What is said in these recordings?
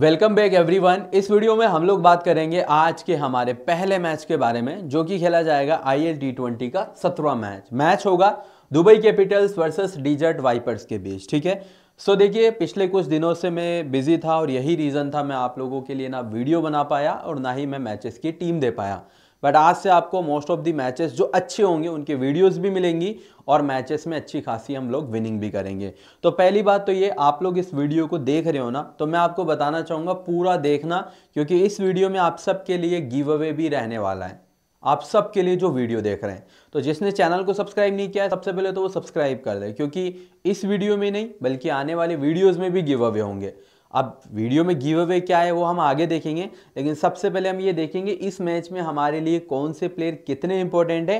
welcome back everyone इस video में हम लोग बात करेंगे आज के हमारे पहले मैच के बारे में जो कि खेला जाएगा आई एल टी ट्वेंटी का सत्रवा मैच मैच होगा Dubai Capitals versus Desert Vipers के बीच ठीक है सो देखिए पिछले कुछ दिनों से मैं बिजी था और यही रीज़न था मैं आप लोगों के लिए ना वीडियो बना पाया और ना ही मैं मैचेस की टीम दे पाया बट आज से आपको मोस्ट ऑफ दी मैचेस जो अच्छे होंगे उनके वीडियोस भी मिलेंगी और मैचेस में अच्छी खासी हम लोग विनिंग भी करेंगे तो पहली बात तो ये आप लोग इस वीडियो को देख रहे हो ना तो मैं आपको बताना चाहूँगा पूरा देखना क्योंकि इस वीडियो में आप सबके लिए गिव अवे भी रहने वाला है आप सबके लिए जो वीडियो देख रहे हैं तो जिसने चैनल को सब्सक्राइब नहीं किया है सबसे पहले तो वो सब्सक्राइब कर दे क्योंकि इस वीडियो में नहीं बल्कि आने वाले वीडियोज़ में भी गिव अवे होंगे अब वीडियो में गिव अवे क्या है वो हम आगे देखेंगे लेकिन सबसे पहले हम ये देखेंगे इस मैच में हमारे लिए कौन से प्लेयर कितने इंपॉर्टेंट है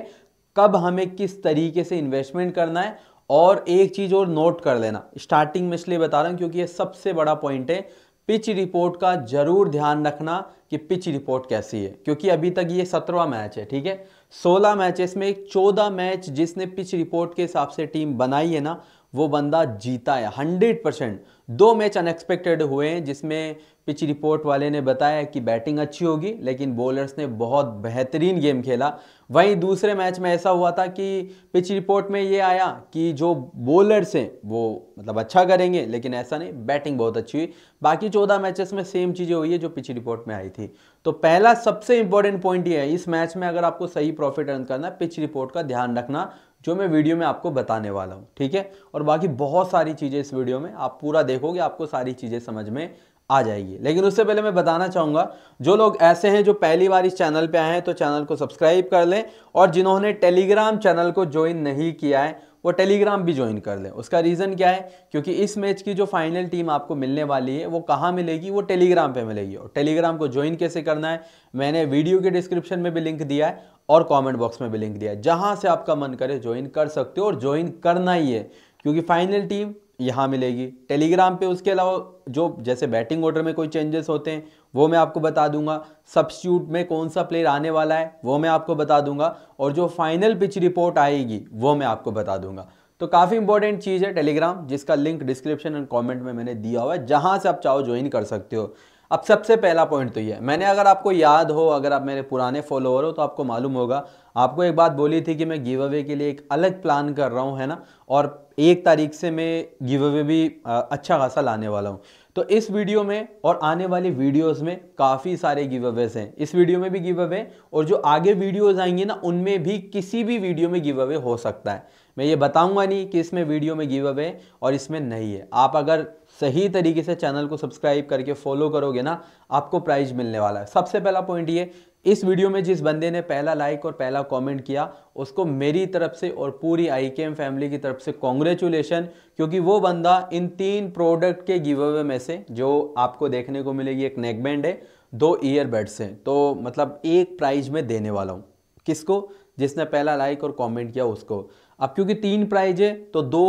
कब हमें किस तरीके से इन्वेस्टमेंट करना है और एक चीज़ और नोट कर लेना स्टार्टिंग में इसलिए बता रहा हूँ क्योंकि ये सबसे बड़ा पॉइंट है पिच रिपोर्ट का जरूर ध्यान रखना कि पिच रिपोर्ट कैसी है क्योंकि अभी तक ये सत्रवा मैच है ठीक है सोलह मैचेस में चौदह मैच जिसने पिच रिपोर्ट के हिसाब से टीम बनाई है ना वो बंदा जीता है हंड्रेड परसेंट दो मैच अनएक्सपेक्टेड हुए हैं जिसमें पिच रिपोर्ट वाले ने बताया कि बैटिंग अच्छी होगी लेकिन बॉलर्स ने बहुत बेहतरीन गेम खेला वहीं दूसरे मैच में ऐसा हुआ था कि पिच रिपोर्ट में ये आया कि जो बॉलर्स हैं वो मतलब अच्छा करेंगे लेकिन ऐसा नहीं बैटिंग बहुत अच्छी हुई बाकी चौदह मैचेस में सेम चीज़ें हुई है जो पिच रिपोर्ट में आई थी तो पहला सबसे इंपॉर्टेंट पॉइंट ये है इस मैच में अगर आपको सही प्रॉफिट अर्न करना है पिच रिपोर्ट का ध्यान रखना जो मैं वीडियो में आपको बताने वाला हूँ ठीक है और बाकी बहुत सारी चीज़ें इस वीडियो में आप पूरा देखोगे आपको सारी चीज़ें समझ में आ जाएगी लेकिन उससे पहले मैं बताना चाहूँगा जो लोग ऐसे हैं जो पहली बार इस चैनल पे आए हैं तो चैनल को सब्सक्राइब कर लें और जिन्होंने टेलीग्राम चैनल को ज्वाइन नहीं किया है वो टेलीग्राम भी ज्वाइन कर लें उसका रीज़न क्या है क्योंकि इस मैच की जो फाइनल टीम आपको मिलने वाली है वो कहाँ मिलेगी वो टेलीग्राम पे मिलेगी और टेलीग्राम को ज्वाइन कैसे करना है मैंने वीडियो के डिस्क्रिप्शन में भी लिंक दिया है और कमेंट बॉक्स में भी लिंक दिया है जहाँ से आपका मन करे ज्वाइन कर सकते हो और ज्वाइन करना ही है क्योंकि फाइनल टीम यहाँ मिलेगी टेलीग्राम पे उसके अलावा जो जैसे बैटिंग ऑर्डर में कोई चेंजेस होते हैं वो मैं आपको बता दूंगा सब्स्यूट में कौन सा प्लेयर आने वाला है वो मैं आपको बता दूंगा और जो फाइनल पिच रिपोर्ट आएगी वो मैं आपको बता दूंगा तो काफ़ी इंपॉर्टेंट चीज़ है टेलीग्राम जिसका लिंक डिस्क्रिप्शन एंड कमेंट में मैंने दिया हुआ है जहाँ से आप चाहो ज्वाइन कर सकते हो अब सबसे पहला पॉइंट तो ये है मैंने अगर आपको याद हो अगर आप मेरे पुराने फॉलोअर हो तो आपको मालूम होगा आपको एक बात बोली थी कि मैं गिव अवे के लिए एक अलग प्लान कर रहा हूँ है ना और एक तारीख से मैं गिव अवे भी अच्छा खासा लाने वाला हूँ तो इस वीडियो में और आने वाली वीडियोस में काफ़ी सारे गिव अवेज हैं इस वीडियो में भी गिव अवे और जो आगे वीडियोस आएंगे ना उनमें भी किसी भी वीडियो में गिव अवे हो सकता है मैं ये बताऊंगा नहीं कि इसमें वीडियो में गिव अवे और इसमें नहीं है आप अगर सही तरीके से चैनल को सब्सक्राइब करके फॉलो करोगे ना आपको प्राइज मिलने वाला है सबसे पहला पॉइंट ये इस वीडियो में जिस बंदे ने पहला लाइक और पहला कमेंट किया उसको मेरी तरफ से और पूरी आई फैमिली की तरफ से कॉन्ग्रेचुलेशन क्योंकि वो बंदा इन तीन प्रोडक्ट के गिव अवे में से जो आपको देखने को मिलेगी एक नेकबैंड है दो ईयरबड्स हैं तो मतलब एक प्राइज में देने वाला हूँ किसको जिसने पहला लाइक और कॉमेंट किया उसको अब क्योंकि तीन प्राइज है तो दो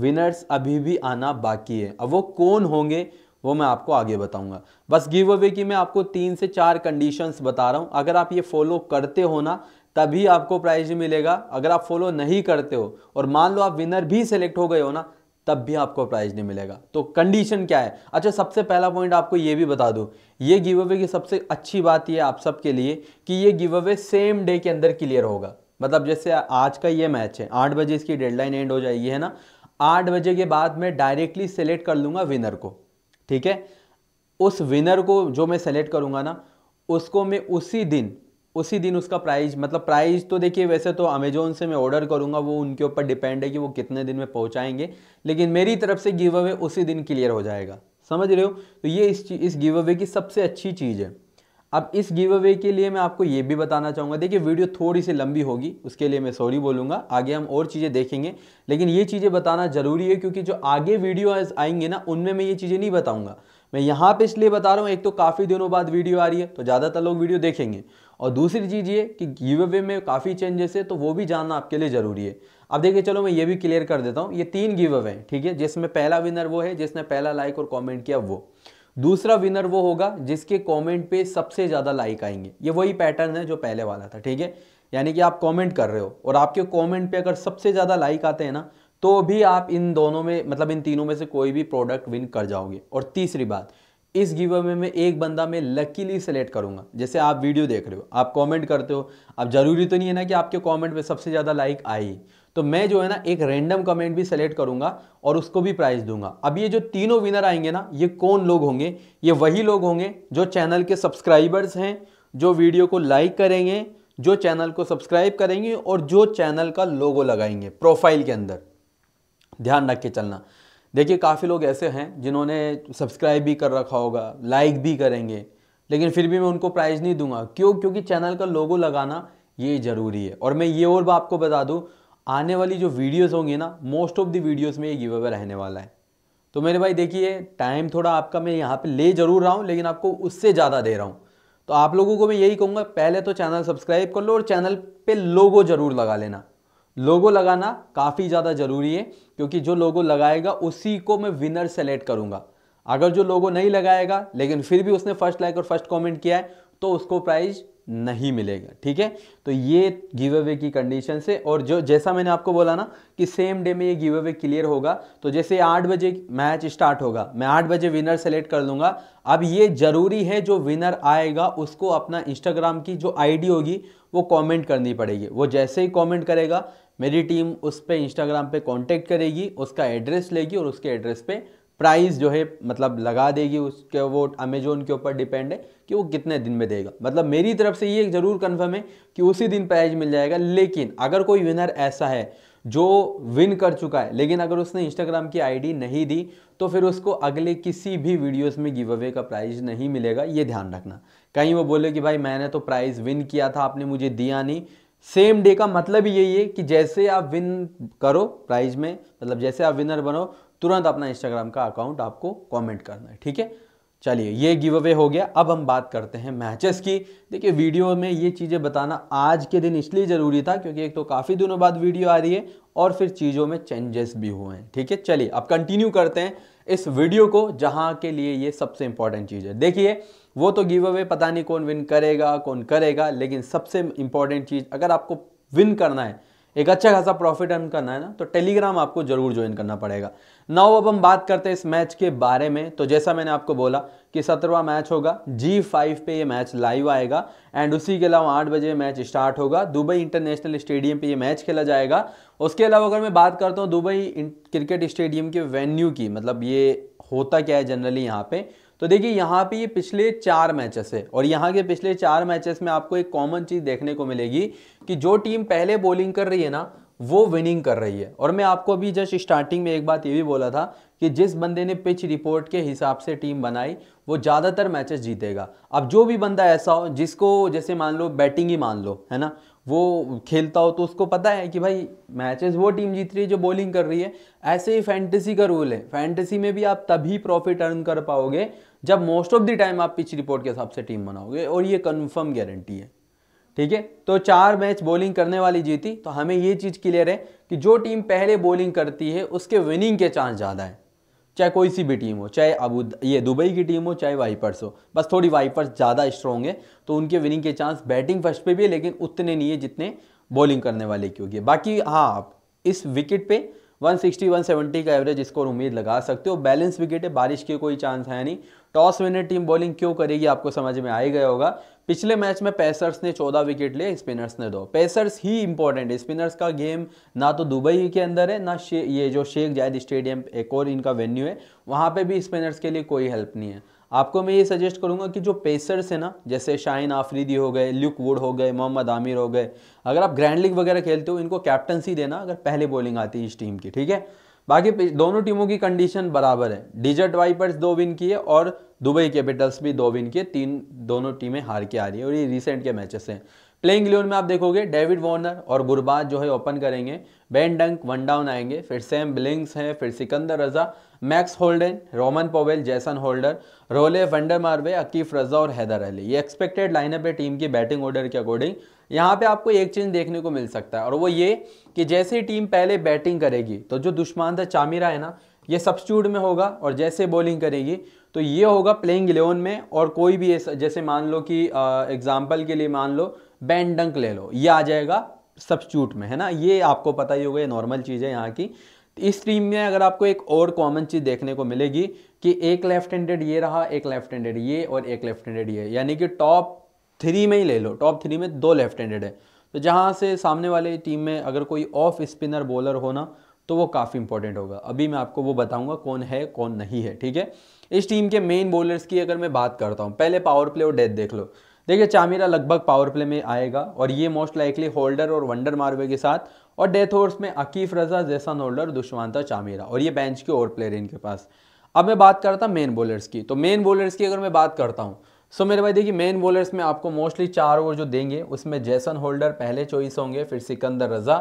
विनर्स अभी भी आना बाकी है अब वो कौन होंगे वो मैं आपको आगे बताऊंगा बस गिव अवे की मैं आपको तीन से चार कंडीशंस बता रहा हूं अगर आप ये फॉलो करते हो ना तभी आपको प्राइज मिलेगा अगर आप फॉलो नहीं करते हो और मान लो आप विनर भी सिलेक्ट हो गए हो ना तब भी आपको प्राइज नहीं मिलेगा तो कंडीशन क्या है अच्छा सबसे पहला पॉइंट आपको ये भी बता दूँ ये गिव अवे की सबसे अच्छी बात यह आप सबके लिए कि ये गिव अवे सेम डे के अंदर क्लियर होगा मतलब जैसे आज का ये मैच है आठ बजे इसकी डेडलाइन एंड हो जाएगी है ना आठ बजे के बाद मैं डायरेक्टली सेलेक्ट कर लूँगा विनर को ठीक है उस विनर को जो मैं सेलेक्ट करूँगा ना उसको मैं उसी दिन उसी दिन उसका प्राइस मतलब प्राइस तो देखिए वैसे तो अमेजोन से मैं ऑर्डर करूँगा वो उनके ऊपर डिपेंड है कि वो कितने दिन में पहुँचाएंगे लेकिन मेरी तरफ से गिव अवे उसी दिन क्लियर हो जाएगा समझ रहे हो तो ये इस इस गिव अवे की सबसे अच्छी चीज़ है अब इस गिव अवे के लिए मैं आपको ये भी बताना चाहूँगा देखिए वीडियो थोड़ी सी लंबी होगी उसके लिए मैं सॉरी बोलूँगा आगे हम और चीज़ें देखेंगे लेकिन ये चीज़ें बताना ज़रूरी है क्योंकि जो आगे वीडियो आएंगे ना उनमें मैं ये चीज़ें नहीं बताऊँगा मैं यहाँ पे इसलिए बता रहा हूँ एक तो काफ़ी दिनों बाद वीडियो आ रही है तो ज़्यादातर लोग वीडियो देखेंगे और दूसरी चीज़ ये कि गिव अवे में काफ़ी चेंजेस है तो वो भी जानना आपके लिए ज़रूरी है अब देखिए चलो मैं ये भी क्लियर कर देता हूँ ये तीन गिव अवे हैं ठीक है जिसमें पहला विनर वो है जिसने पहला लाइक और कॉमेंट किया वो दूसरा विनर वो होगा जिसके कमेंट पे सबसे ज़्यादा लाइक आएंगे ये वही पैटर्न है जो पहले वाला था ठीक है यानी कि आप कमेंट कर रहे हो और आपके कमेंट पे अगर सबसे ज़्यादा लाइक आते हैं ना तो भी आप इन दोनों में मतलब इन तीनों में से कोई भी प्रोडक्ट विन कर जाओगे और तीसरी बात इस गिव अवे में एक बंदा मैं लकीली सेलेक्ट करूंगा जैसे आप वीडियो देख रहे हो आप कॉमेंट करते हो अब जरूरी तो नहीं है ना कि आपके कॉमेंट पर सबसे ज़्यादा लाइक आई तो मैं जो है ना एक रैंडम कमेंट भी सेलेक्ट करूंगा और उसको भी प्राइज दूंगा अब ये जो तीनों विनर आएंगे ना ये कौन लोग होंगे ये वही लोग होंगे जो चैनल के सब्सक्राइबर्स हैं जो वीडियो को लाइक करेंगे जो चैनल को सब्सक्राइब करेंगे और जो चैनल का लोगो लगाएंगे प्रोफाइल के अंदर ध्यान रख के चलना देखिए काफ़ी लोग ऐसे हैं जिन्होंने सब्सक्राइब भी कर रखा होगा लाइक भी करेंगे लेकिन फिर भी मैं उनको प्राइज़ नहीं दूंगा क्यों क्योंकि चैनल का लोगो लगाना ये ज़रूरी है और मैं ये और भी आपको बता दूँ आने वाली जो वीडियोस होंगी ना मोस्ट ऑफ दी वीडियोस में ये गिव अवे रहने वाला है तो मेरे भाई देखिए टाइम थोड़ा आपका मैं यहाँ पे ले जरूर रहा हूँ लेकिन आपको उससे ज़्यादा दे रहा हूँ तो आप लोगों को मैं यही कहूँगा पहले तो चैनल सब्सक्राइब कर लो और चैनल पर लोगो ज़रूर लगा लेना लोगो लगाना काफ़ी ज़्यादा ज़रूरी है क्योंकि जो लोगो लगाएगा उसी को मैं विनर सेलेक्ट करूँगा अगर जो लोगो नहीं लगाएगा लेकिन फिर भी उसने फर्स्ट लाइक और फर्स्ट कॉमेंट किया है तो उसको प्राइज़ नहीं मिलेगा ठीक है तो ये गिव अवे की कंडीशन से और जो जैसा मैंने आपको बोला ना कि सेम डे में ये गिव अवे क्लियर होगा तो जैसे आठ बजे मैच स्टार्ट होगा मैं आठ बजे विनर सेलेक्ट कर लूँगा अब ये ज़रूरी है जो विनर आएगा उसको अपना इंस्टाग्राम की जो आईडी होगी वो कमेंट करनी पड़ेगी वो जैसे ही कॉमेंट करेगा मेरी टीम उस पर इंस्टाग्राम पर कॉन्टेक्ट करेगी उसका एड्रेस लेगी और उसके एड्रेस पर प्राइस जो है मतलब लगा देगी उसके वो अमेजोन के ऊपर डिपेंड है कि वो कितने दिन में देगा मतलब मेरी तरफ से ये ज़रूर कन्फर्म है कि उसी दिन प्राइज मिल जाएगा लेकिन अगर कोई विनर ऐसा है जो विन कर चुका है लेकिन अगर उसने इंस्टाग्राम की आईडी नहीं दी तो फिर उसको अगले किसी भी वीडियोस में गिव अवे का प्राइज़ नहीं मिलेगा ये ध्यान रखना कहीं वो बोले कि भाई मैंने तो प्राइज़ विन किया था आपने मुझे दिया नहीं सेम डे का मतलब यही है कि जैसे आप विन करो प्राइज में मतलब जैसे आप विनर बनो तुरंत अपना इंस्टाग्राम का अकाउंट आपको कमेंट करना है ठीक है चलिए ये गिव अवे हो गया अब हम बात करते हैं मैचेस की देखिए वीडियो में ये चीज़ें बताना आज के दिन इसलिए ज़रूरी था क्योंकि एक तो काफ़ी दिनों बाद वीडियो आ रही है और फिर चीज़ों में चेंजेस भी हुए हैं ठीक है चलिए अब कंटिन्यू करते हैं इस वीडियो को जहाँ के लिए ये सबसे इंपॉर्टेंट चीज़ है देखिए वो तो गिव अवे पता नहीं कौन विन करेगा कौन करेगा लेकिन सबसे इंपॉर्टेंट चीज़ अगर आपको विन करना है एक अच्छा खासा प्रॉफिट अर्न करना है ना तो टेलीग्राम आपको जरूर ज्वाइन करना पड़ेगा नाउ अब हम बात करते हैं इस मैच के बारे में तो जैसा मैंने आपको बोला कि सत्रहवा मैच होगा जी फाइव पे ये मैच लाइव आएगा एंड उसी के अलावा आठ बजे मैच स्टार्ट होगा दुबई इंटरनेशनल स्टेडियम पे ये मैच खेला जाएगा उसके अलावा अगर मैं बात करता हूँ दुबई क्रिकेट स्टेडियम के वेन्यू की मतलब ये होता क्या है जनरली यहाँ पे तो देखिए यहाँ पे ये पिछले चार मैचेस है और यहाँ के पिछले चार मैचेस में आपको एक कॉमन चीज़ देखने को मिलेगी कि जो टीम पहले बॉलिंग कर रही है ना वो विनिंग कर रही है और मैं आपको अभी जस्ट स्टार्टिंग में एक बात ये भी बोला था कि जिस बंदे ने पिच रिपोर्ट के हिसाब से टीम बनाई वो ज़्यादातर मैचेस जीतेगा अब जो भी बंदा ऐसा हो जिसको जैसे मान लो बैटिंग ही मान लो है ना वो खेलता हो तो उसको पता है कि भाई मैचेस वो टीम जीत रही है जो बॉलिंग कर रही है ऐसे ही फैंटेसी का रूल है फैंटेसी में भी आप तभी प्रॉफिट अर्न कर पाओगे जब मोस्ट ऑफ द टाइम आप पिच रिपोर्ट के हिसाब से टीम बनाओगे और ये कन्फर्म गारंटी है ठीक है तो चार मैच बॉलिंग करने वाली जीती तो हमें ये चीज़ क्लियर है कि जो टीम पहले बॉलिंग करती है उसके विनिंग के चांस ज़्यादा है चाहे कोई सी भी टीम हो चाहे अबू ये दुबई की टीम हो चाहे वाइपर्स हो बस थोड़ी वाइपर्स ज़्यादा स्ट्रॉन्ग है तो उनके विनिंग के चांस बैटिंग फर्स्ट पे भी है लेकिन उतने नहीं है जितने बॉलिंग करने वाले की होगी बाकी हाँ आप इस विकेट पे 160 170 का एवरेज स्कोर उम्मीद लगा सकते हो बैलेंस विकेट है बारिश के कोई चांस है नहीं टॉस विनर टीम बॉलिंग क्यों करेगी आपको समझ में आ ही गया होगा पिछले मैच में पेसर्स ने चौदह विकेट लिए स्पिनर्स ने दो पेसर्स ही इंपॉर्टेंट है स्पिनर्स का गेम ना तो दुबई के अंदर है ना ये जो शेख जायद स्टेडियम एक और इनका वेन्यू है वहाँ पे भी स्पिनर्स के लिए कोई हेल्प नहीं है आपको मैं ये सजेस्ट करूँगा कि जो पेसर्स है ना जैसे शाइन आफरीदी हो गए ल्यूक वुड हो गए मोहम्मद आमिर हो गए अगर आप ग्रैंड लीग वगैरह खेलते हो इनको कैप्टनसी देना अगर पहले बॉलिंग आती है इस टीम की ठीक है बाकी दोनों टीमों की कंडीशन बराबर है डिजर्ट वाइपर्स दो विन की है और दुबई कैपिटल्स भी दो विन के तीन दोनों टीमें हार के आ रही है और ये रिसेंट के मैचेस हैं प्लेइंग इलेवन में आप देखोगे डेविड वॉर्नर और गुरबाज जो है ओपन करेंगे बैन डंक वन डाउन आएंगे फिर सेम बिलिंग्स हैं फिर Sikandar Raza Max Holden Rovman Powell Jason Holder Roelof van der Merwe Akif Raza और हैदर अली ये एक्सपेक्टेड लाइनअप है टीम की बैटिंग ऑर्डर के अकॉर्डिंग यहाँ पे आपको एक चीज़ देखने को मिल सकता है और वो ये कि जैसे ही टीम पहले बैटिंग करेगी तो जो दुश्मन था चामिरा है ना ये सब्सिट्यूट में होगा और जैसे बॉलिंग करेगी तो ये होगा प्लेइंग इलेवन में और कोई भी जैसे मान लो कि एग्जाम्पल के लिए मान लो बैंड डंक ले लो ये आ जाएगा चूट में है ना ये आपको पता ही होगा ये नॉर्मल चीज़ है यहाँ की इस टीम में अगर आपको एक और कॉमन चीज़ देखने को मिलेगी कि एक लेफ्ट हैंडेड ये रहा एक लेफ्ट हैंडेड ये और एक लेफ्ट हैंडेड ये यानी कि टॉप थ्री में ही ले लो टॉप थ्री में दो लेफ्ट हैंडेड है तो जहाँ से सामने वाले टीम में अगर कोई ऑफ स्पिनर बॉलर हो ना तो वो काफ़ी इंपॉर्टेंट होगा अभी मैं आपको वो बताऊंगा कौन है कौन नहीं है ठीक है इस टीम के मेन बॉलर्स की अगर मैं बात करता हूँ पहले पावर प्ले और डेथ देख लो देखिए चामीरा लगभग पावर प्ले में आएगा और ये मोस्ट लाइकली होल्डर और वंडर मारवे के साथ और डेथ होर्स में अकीफ रजा जैसन होल्डर दुष्वांता चामीरा और ये बेंच के और प्लेयर इनके पास अब मैं बात करता मेन बॉलर्स की तो मेन बॉलर्स की अगर मैं बात करता हूँ सो so, मेरे भाई देखिए मेन बॉलर्स में आपको मोस्टली चार ओवर जो देंगे उसमें जैसन होल्डर पहले चॉइस होंगे फिर सिकंदर रजा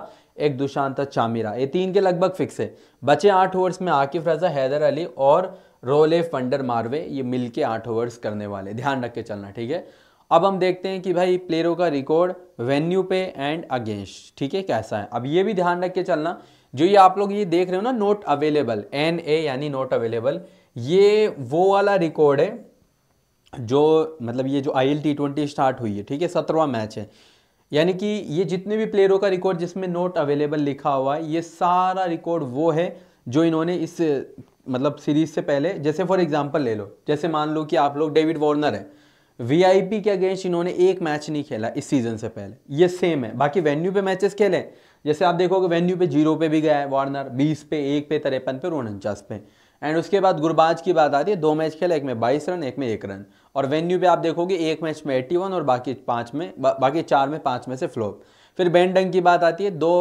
एक दुशांत चामीरा ये तीन के लगभग फिक्स है बचे आठ ओवर्स में आकिफ रजा हैदर अली और रोले फंडर मार्वे ये मिल के आठ ओवर्स करने वाले ध्यान रख के चलना ठीक है अब हम देखते हैं कि भाई प्लेयरों का रिकॉर्ड वेन्यू पे एंड अगेंस्ट ठीक है कैसा है अब ये भी ध्यान रख के चलना जो ये आप लोग ये देख रहे हो ना नोट अवेलेबल एन ए यानी नोट अवेलेबल ये वो वाला रिकॉर्ड है जो मतलब ये जो I L T twenty start हुई है ठीक है सत्रवा मैच है यानी कि ये जितने भी प्लेयरों का रिकॉर्ड जिसमें नोट अवेलेबल लिखा हुआ है ये सारा रिकॉर्ड वो है जो इन्होंने इस मतलब सीरीज से पहले जैसे फॉर एग्जांपल ले लो जैसे मान लो कि आप लोग डेविड वार्नर है वीआईपी के अगेंस्ट इन्होंने एक मैच नहीं खेला इस सीज़न से पहले ये सेम है बाकी वेन्यू पे मैचेस खेले जैसे आप देखोगे वेन्यू पे जीरो पे भी गया है वार्नर बीस पे एक पे तिरपन पे उनचास पे एंड उसके बाद गुरबाज की बात आती है दो मैच खेला एक में बाईस रन एक में एक रन और वेन्यू पे आप देखोगे एक मैच में एट्टी वन और बाकी पाँच में बा, बाकी चार में पाँच में से फ्लोप फिर बेंडंग की बात आती है दो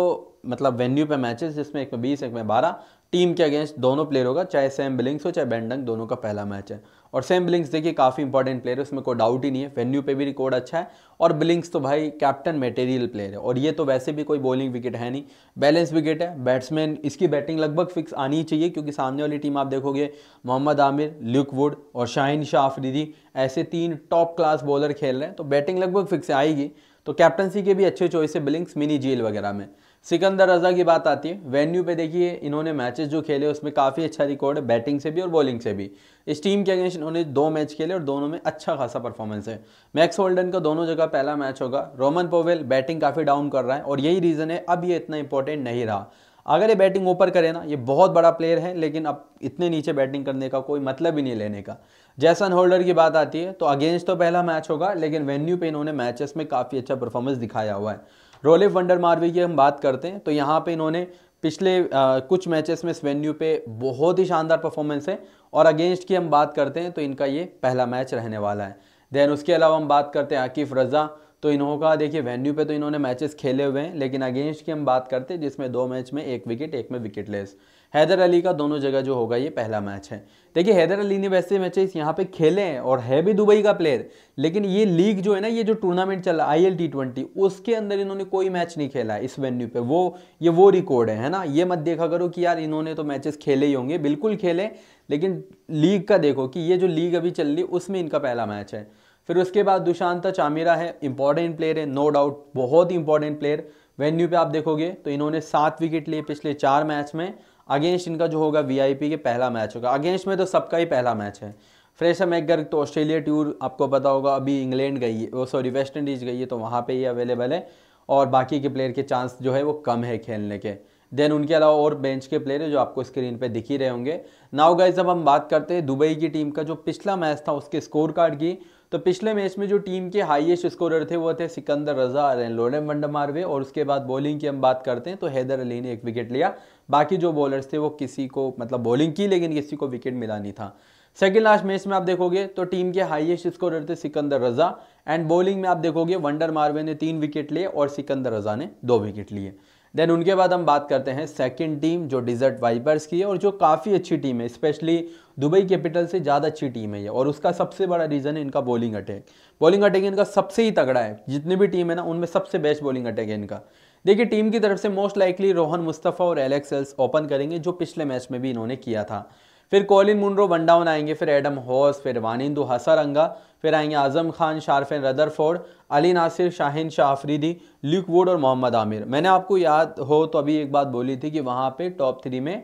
मतलब वेन्यू पे मैचेस जिसमें एक में बीस एक में बारह टीम के अगेंस्ट दोनों प्लेयर होगा चाहे सैम बिलिंग्स हो चाहे बैंडंग दोनों का पहला मैच है और सेम बिलिंग्स देखिए काफ़ी इंपॉर्टेंट प्लेयर है उसमें कोई डाउट ही नहीं है वेन्यू पे भी रिकॉर्ड अच्छा है और बिलिंग्स तो भाई कैप्टन मटेरियल प्लेयर है और ये तो वैसे भी कोई बॉलिंग विकेट है नहीं बैलेंस विकेट है बैट्समैन इसकी बैटिंग लगभग फिक्स आनी ही चाहिए क्योंकि सामने वाली टीम आप देखोगे मोहम्मद आमिर ल्यूक वुड और शाहिन शाह आफरीदी ऐसे तीन टॉप क्लास बॉलर खेल रहे हैं तो बैटिंग लगभग फिक्स आएगी तो कैप्टनसी के भी अच्छे चॉइस है बिलिंग्स मिनी जेल वगैरह में सिकंदर रजा की बात आती है वेन्यू पे देखिए इन्होंने मैचेस जो खेले उसमें काफ़ी अच्छा रिकॉर्ड है बैटिंग से भी और बॉलिंग से भी इस टीम के अगेंस्ट इन्होंने दो मैच खेले और दोनों में अच्छा खासा परफॉर्मेंस है मैक्स होल्डन का दोनों जगह पहला मैच होगा रोमन पोवेल बैटिंग काफ़ी डाउन कर रहा है और यही रीज़न है अब ये इतना इंपॉर्टेंट नहीं रहा अगर ये बैटिंग ऊपर करे ना ये बहुत बड़ा प्लेयर है लेकिन अब इतने नीचे बैटिंग करने का कोई मतलब ही नहीं लेने का जैसन होल्डर की बात आती है तो अगेंस्ट तो पहला मैच होगा लेकिन वेन्यू पे इन्होंने मैचेस में काफ़ी अच्छा परफॉर्मेंस दिखाया हुआ है रोलिव वंडर मार्वी की हम बात करते हैं तो यहाँ पे इन्होंने पिछले आ, कुछ मैचेस में इस वेन्यू पे बहुत ही शानदार परफॉर्मेंस है और अगेंस्ट की हम बात करते हैं तो इनका ये पहला मैच रहने वाला है देन उसके अलावा हम बात करते हैं आकिफ रज़ा तो इन्हों का देखिए वेन्यू पे तो इन्होंने मैचेस खेले हुए हैं लेकिन अगेंस्ट की हम बात करते हैं जिसमें दो मैच में एक विकेट एक में विकेट लेस हैदर अली का दोनों जगह जो होगा ये पहला मैच है देखिए हैदर अली ने वैसे मैचेस यहाँ पे खेले हैं और है भी दुबई का प्लेयर लेकिन ये लीग जो है ना ये जो टूर्नामेंट चल रहा है आई एल टी ट्वेंटी उसके अंदर इन्होंने कोई मैच नहीं खेला है इस वेन्यू पे वो ये वो रिकॉर्ड है है ना ये मत देखा करो कि यार इन्होंने तो मैचेस खेले ही होंगे बिल्कुल खेले लेकिन लीग का देखो कि ये जो लीग अभी चल रही उसमें इनका पहला मैच है फिर उसके बाद दुशांता चामीरा है इंपॉर्टेंट प्लेयर है नो डाउट बहुत ही इंपॉर्टेंट प्लेयर वेन्यू पर आप देखोगे तो इन्होंने सात विकेट लिए पिछले चार मैच में अगेंस्ट इनका जो होगा वीआईपी के पहला मैच होगा अगेंस्ट में तो सबका ही पहला मैच है फ्रेशर मैगर तो ऑस्ट्रेलिया टूर आपको पता होगा अभी इंग्लैंड गई है वो सॉरी वेस्ट इंडीज़ गई है तो वहाँ पे ही अवेलेबल है और बाकी के प्लेयर के चांस जो है वो कम है खेलने के देन उनके अलावा और बेंच के प्लेयर है जो आपको स्क्रीन पे दिख ही रहे होंगे नाउ गाइज जब हम बात करते हैं दुबई की टीम का जो पिछला मैच था उसके स्कोर कार्ड की तो पिछले मैच में जो टीम के हाईएस्ट स्कोरर थे वो थे सिकंदर रजा लोरेन मंडमारवे और उसके बाद बॉलिंग की हम बात करते हैं तो हैदर अली ने एक विकेट लिया बाकी जो बॉलर्स थे वो किसी को मतलब बॉलिंग की लेकिन किसी को विकेट मिला नहीं था सेकेंड लास्ट मैच में आप देखोगे तो टीम के हाइएस्ट स्कोरर थे सिकंदर रजा एंड बॉलिंग में आप देखोगे वंडर मारवे ने तीन विकेट लिए और सिकंदर रजा ने दो विकेट लिए देन उनके बाद हम बात करते हैं सेकंड टीम जो डिजर्ट वाइपर्स की है और जो काफ़ी अच्छी टीम है स्पेशली दुबई कैपिटल से ज़्यादा अच्छी टीम है ये और उसका सबसे बड़ा रीज़न है इनका बॉलिंग अटैक बॉलिंग अटैक इनका सबसे ही तगड़ा है जितनी भी टीम है ना उनमें सबसे बेस्ट बॉलिंग अटैक है इनका देखिए टीम की तरफ से मोस्ट लाइकली रोहन मुस्तफ़ा और एलेक्स एल्स ओपन करेंगे जो पिछले मैच में भी इन्होंने किया था फिर कॉलिन मुंड्रो वन डाउन आएंगे फिर एडम हॉस फिर वानिंदू हसारंगा फिर आएंगे Azam Khan Sherfane Rutherford Ali Naseer Shaheen Shah Afridi Luke Wood और मोहम्मद आमिर मैंने आपको याद हो तो अभी एक बात बोली थी कि वहाँ पे टॉप थ्री में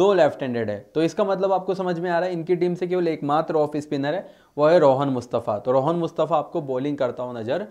दो लेफ्ट हैंडेड है तो इसका मतलब आपको समझ में आ रहा है इनकी टीम से केवल एकमात्र ऑफ स्पिनर है वो है रोहन मुस्तफ़ा तो रोहन मुस्तफ़ा आपको बॉलिंग करता हुआ नज़र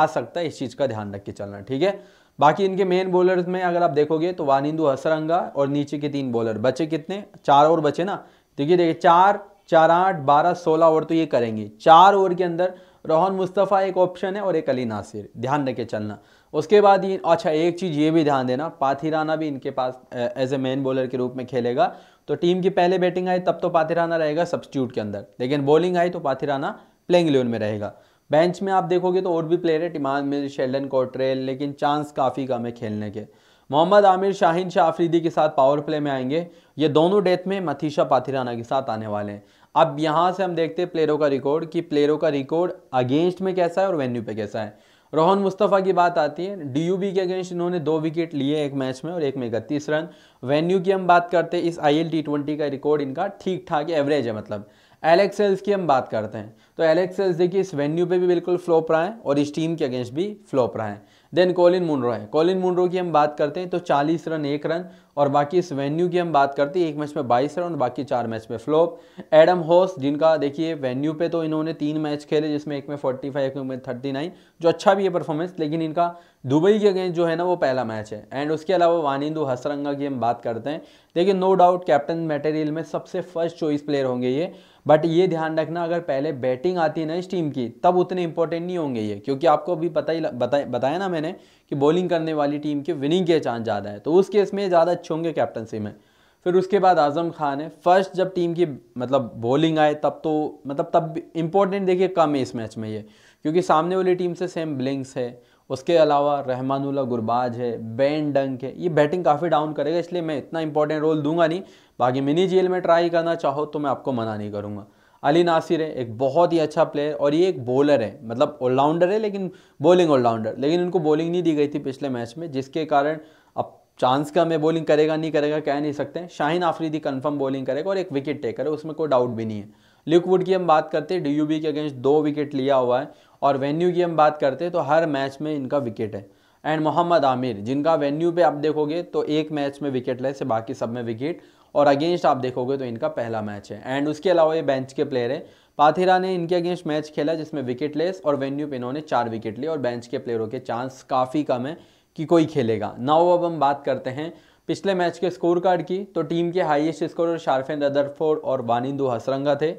आ सकता है इस चीज़ का ध्यान रख के चलना ठीक है बाकी इनके मेन बॉलर्स में अगर आप देखोगे तो वानिंदू हसरंगा और नीचे के तीन बॉलर बचे कितने चार और बचे ना देखिए देखिए चार चार आठ बारह सोलह ओवर तो ये करेंगी चार ओवर के अंदर रोहन मुस्तफ़ा एक ऑप्शन है और एक अली नासिर ध्यान रखे चलना उसके बाद ये अच्छा एक चीज़ ये भी ध्यान देना पाथिराना भी इनके पास एज ए मेन बॉलर के रूप में खेलेगा तो टीम की पहले बैटिंग आई तब तो पाथिराना रहेगा सब्सिट्यूट के अंदर लेकिन बॉलिंग आई तो पाथिराना प्लेइंग इलेवन में रहेगा बेंच में आप देखोगे तो और भी प्लेयर है टिमान मिल शेल्डन कोट्रेल लेकिन चांस काफ़ी कम है खेलने के मोहम्मद आमिर शाहिन शाह आफरीदी के साथ पावर प्ले में आएंगे ये दोनों डेथ में मथीशा पाथिराना के साथ आने वाले हैं अब यहाँ से हम देखते हैं प्लेयरों का रिकॉर्ड कि प्लेयरों का रिकॉर्ड अगेंस्ट में कैसा है और वेन्यू पे कैसा है रोहन मुस्तफ़ा की बात आती है डीयूबी के अगेंस्ट इन्होंने दो विकेट लिए एक मैच में और एक में इकतीस रन वेन्यू की हम बात करते हैं इस आई एल टी ट्वेंटी का रिकॉर्ड इनका ठीक ठाक एवरेज है मतलब एलेक्स सेल्स की हम बात करते हैं तो एलेक्स सेल्स देखिए इस वेन्यू पे भी बिल्कुल फ्लॉप रहा है और इस टीम के अगेंस्ट भी फ्लॉप रहा है देन कॉलिन मुंड्रो है कॉलिन मुंड्रो की हम बात करते हैं तो 40 रन एक रन और बाकी इस वेन्यू की हम बात करते हैं एक मैच में 22 रन और बाकी चार मैच में फ्लॉप एडम होस जिनका देखिए वेन्यू पे तो इन्होंने तीन मैच खेले जिसमें एक में 45 एक में 39 जो अच्छा भी है परफॉर्मेंस लेकिन इनका दुबई के अगेंस्ट जो है ना वो पहला मैच है एंड उसके अलावा वानिंदू हसरंगा की हम बात करते हैं देखिए नो डाउट कैप्टन मेटेरियल में सबसे फर्स्ट चॉइस प्लेयर होंगे ये बट ये ध्यान रखना अगर पहले बैटिंग आती है ना इस टीम की तब उतने इंपॉर्टेंट नहीं होंगे ये क्योंकि आपको अभी पता ही बताया बताया ना मैंने कि बॉलिंग करने वाली टीम के विनिंग के चांस ज़्यादा है तो उस केस में ज़्यादा अच्छे होंगे कैप्टनसी में फिर उसके बाद आज़म खान है फर्स्ट जब टीम की मतलब बॉलिंग आए तब तो मतलब तब इम्पोर्टेंट देखिए कम है इस मैच में ये क्योंकि सामने वाली टीम से सेम ब्लिंग्स है उसके अलावा रहमानुल्ला गुरबाज है बैन डंक है ये बैटिंग काफ़ी डाउन करेगा इसलिए मैं इतना इंपॉर्टेंट रोल दूंगा नहीं बाकी मिनी जेल में ट्राई करना चाहो तो मैं आपको मना नहीं करूँगा अली नासिर है एक बहुत ही अच्छा प्लेयर और ये एक बॉलर है मतलब ऑलराउंडर है लेकिन बॉलिंग ऑलराउंडर लेकिन उनको बॉलिंग नहीं दी गई थी पिछले मैच में जिसके कारण अब चांस का मैं बॉलिंग करेगा नहीं करेगा कह नहीं सकते शाहिन आफरीदी कन्फर्म बॉलिंग करेगा और एक विकेट टेकर है उसमें कोई डाउट भी नहीं है लिकवुड की हम बात करते हैं डी के अगेंस्ट दो विकेट लिया हुआ है और वेन्यू की हम बात करते हैं तो हर मैच में इनका विकेट है एंड मोहम्मद आमिर जिनका वेन्यू पे आप देखोगे तो एक मैच में विकेट लेस है बाकी सब में विकेट और अगेंस्ट आप देखोगे तो इनका पहला मैच है एंड उसके अलावा ये बेंच के प्लेयर हैं पाथिरा ने इनके अगेंस्ट मैच खेला जिसमें विकेट लेस और वेन्यू पे इन्होंने चार विकेट लिए और बेंच के प्लेयरों के चांस काफ़ी कम है कि कोई खेलेगा नाउ अब हम बात करते हैं पिछले मैच के स्कोर कार्ड की तो टीम के हाईएस्ट स्कोरर शार्फिन रदरफोर्ड और वानिंदू हसरंगा थे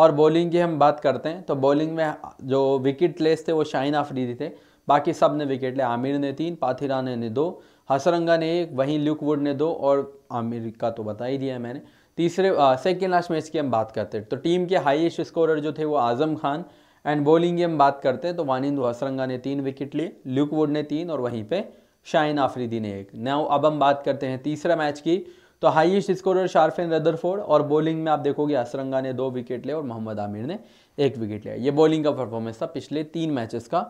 और बॉलिंग की हम बात करते हैं तो बॉलिंग में जो विकेट लेस थे वो शाइन आफरीदी थे बाकी सब ने विकेट लिया आमिर ने तीन पाथिरा ने दो हसरंगा ने एक वहीं ल्यूक वुड ने दो और आमिर का तो बता ही दिया है मैंने तीसरे सेकेंड लास्ट मैच की हम बात करते हैं तो टीम के हाइएस्ट स्कोरर जो थे वो आजम खान एंड बॉलिंग की हम बात करते हैं तो वानिंदू हसरंगा ने तीन विकेट लिए ल्यूक वुड ने तीन और वहीं पर शाइन आफरीदी ने एक नाउ अब हम बात करते हैं तीसरा मैच की तो हाइएस्ट स्कोरर शार्फिन रदरफोर्ड और बॉलिंग में आप देखोगे असरंगा ने दो विकेट लिए और मोहम्मद आमिर ने एक विकेट लिया ये बॉलिंग का परफॉर्मेंस था पिछले तीन मैचेस का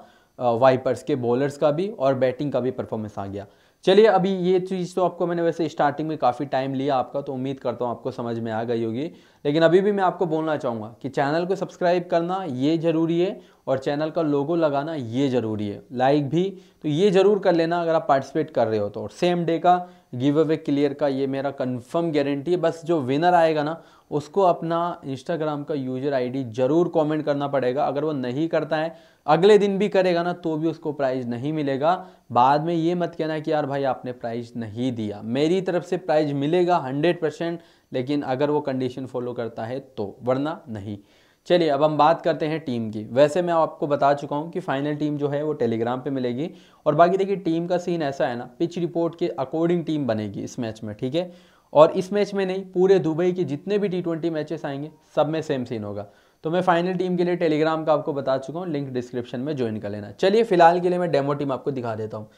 वाइपर्स के बॉलर्स का भी और बैटिंग का भी परफॉर्मेंस आ गया चलिए अभी ये चीज़ तो आपको मैंने वैसे स्टार्टिंग में काफ़ी टाइम लिया आपका तो उम्मीद करता हूँ आपको समझ में आ गई होगी लेकिन अभी भी मैं आपको बोलना चाहूँगा कि चैनल को सब्सक्राइब करना ये ज़रूरी है और चैनल का लोगो लगाना ये ज़रूरी है लाइक भी तो ये ज़रूर कर लेना अगर आप पार्टिसिपेट कर रहे हो तो और सेम डे का गिव अवे क्लियर का ये मेरा कन्फर्म गारंटी है बस जो विनर आएगा ना उसको अपना इंस्टाग्राम का यूजर आईडी ज़रूर कमेंट करना पड़ेगा अगर वो नहीं करता है अगले दिन भी करेगा ना तो भी उसको प्राइज़ नहीं मिलेगा बाद में ये मत कहना कि यार भाई आपने प्राइज़ नहीं दिया मेरी तरफ से प्राइज़ मिलेगा हंड्रेड परसेंट लेकिन अगर वो कंडीशन फॉलो करता है तो वरना नहीं चलिए अब हम बात करते हैं टीम की वैसे मैं आपको बता चुका हूँ कि फाइनल टीम जो है वो टेलीग्राम पे मिलेगी और बाकी देखिए टीम का सीन ऐसा है ना पिच रिपोर्ट के अकॉर्डिंग टीम बनेगी इस मैच में ठीक है और इस मैच में नहीं पूरे दुबई के जितने भी टी ट्वेंटी मैचेस आएंगे सब में सेम सीन होगा तो मैं फाइनल टीम के लिए टेलीग्राम का आपको बता चुका हूँ लिंक डिस्क्रिप्शन में ज्वाइन कर लेना चलिए फिलहाल के लिए मैं डेमो टीम आपको दिखा देता हूँ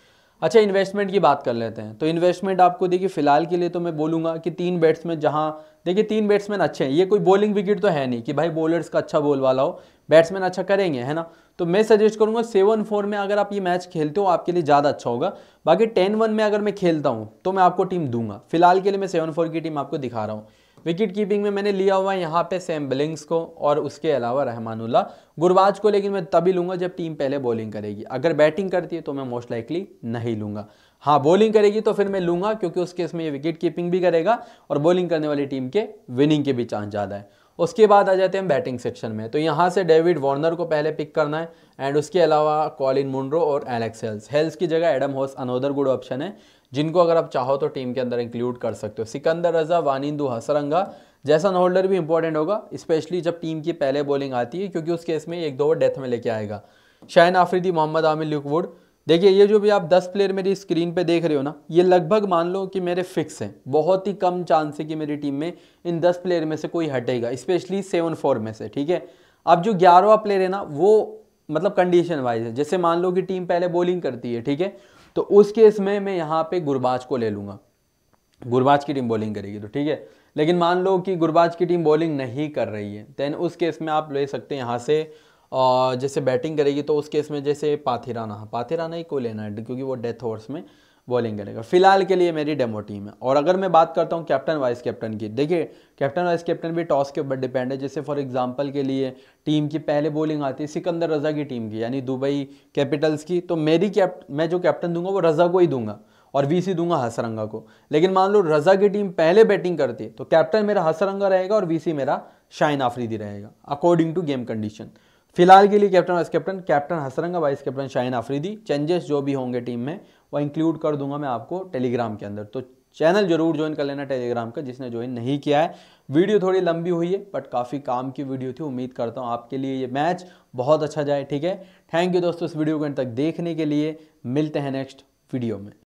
अच्छा इन्वेस्टमेंट की बात कर लेते हैं तो इन्वेस्टमेंट आपको देखिए फिलहाल के लिए तो मैं बोलूँगा कि तीन बैट्समैन जहाँ देखिए तीन बैट्समैन अच्छे हैं ये कोई बॉलिंग विकेट तो है नहीं कि भाई बॉलर्स का अच्छा बॉल वाला हो बैट्समैन अच्छा करेंगे है ना तो मैं सजेस्ट करूँगा सेवन फोर में अगर आप ये मैच खेलते हो आपके लिए ज़्यादा अच्छा होगा बाकी टेन वन में अगर मैं खेलता हूँ तो मैं आपको टीम दूंगा फिलहाल के लिए मैं सेवन फोर की टीम आपको दिखा रहा हूँ विकेट कीपिंग में मैंने लिया हुआ है यहाँ पे सैम बिलिंग्स को और उसके अलावा रहमानुल्ला गुरबाज को लेकिन मैं तभी लूँगा जब टीम पहले बॉलिंग करेगी अगर बैटिंग करती है तो मैं मोस्ट लाइकली नहीं लूँगा हाँ बॉलिंग करेगी तो फिर मैं लूँगा क्योंकि उस केस में ये विकेट कीपिंग भी करेगा और बॉलिंग करने वाली टीम के विनिंग के भी चांस ज़्यादा है उसके बाद आ जाते हैं बैटिंग सेक्शन में तो यहाँ से डेविड वार्नर को पहले पिक करना है एंड उसके अलावा कॉलिन मुंड्रो और एलेक्स हेल्स हेल्स की जगह एडम होस अनोदर गुड ऑप्शन है जिनको अगर आप चाहो तो टीम के अंदर इंक्लूड कर सकते हो सिकंदर रजा वानिंदू हसरंगा जैसा होल्डर भी इंपॉर्टेंट होगा स्पेशली जब टीम की पहले बॉलिंग आती है क्योंकि उस केस में एक दो ओवर डेथ में लेके आएगा शाहन आफरीदी मोहम्मद आमिर लुकवुड देखिए ये जो भी आप 10 प्लेयर मेरी स्क्रीन पे देख रहे हो ना ये लगभग मान लो कि मेरे फिक्स हैं बहुत ही कम चांस है कि मेरी टीम में इन 10 प्लेयर में से कोई हटेगा स्पेशली सेवन फोर में से ठीक है अब जो ग्यारहवा प्लेयर है ना वो मतलब कंडीशन वाइज है जैसे मान लो कि टीम पहले बॉलिंग करती है ठीक है तो उस केस में मैं यहाँ पे गुरबाज को ले लूँगा गुरबाज की टीम बॉलिंग करेगी तो ठीक है लेकिन मान लो कि गुरबाज की टीम बॉलिंग नहीं कर रही है देन उस केस में आप ले सकते हैं यहाँ से और जैसे बैटिंग करेगी तो उस केस में जैसे पाथिराना पाथिराना ही को लेना है क्योंकि वो डेथ ओवर्स में बॉलिंग करेगा फिलहाल के लिए मेरी डेमो टीम है और अगर मैं बात करता हूँ कैप्टन वाइस कैप्टन की देखिए कैप्टन वाइस कैप्टन भी टॉस के ऊपर डिपेंड है जैसे फॉर एग्जांपल के लिए टीम की पहले बॉलिंग आती है सिकंदर रज़ा की टीम की यानी दुबई कैपिटल्स की तो मेरी कैप मैं जो कैप्टन दूंगा वो रज़ा को ही दूंगा और वीसी दूंगा हसरंगा को लेकिन मान लो रज़ा की टीम पहले बैटिंग करती है तो कैप्टन मेरा हसरंगा रहेगा और वीसी मेरा शाइन आफरीदी रहेगा अकॉर्डिंग टू गेम कंडीशन फिलहाल के लिए captain vice captain captain Hasaranga vice captain Shaheen Afridi changes जो भी होंगे टीम में वो इंक्लूड कर दूंगा मैं आपको टेलीग्राम के अंदर तो चैनल जरूर ज्वाइन कर लेना टेलीग्राम का जिसने ज्वाइन नहीं किया है वीडियो थोड़ी लंबी हुई है बट काफ़ी काम की वीडियो थी उम्मीद करता हूँ आपके लिए ये मैच बहुत अच्छा जाए ठीक है थैंक यू दोस्तों इस वीडियो को इन तक देखने के लिए मिलते हैं नेक्स्ट वीडियो में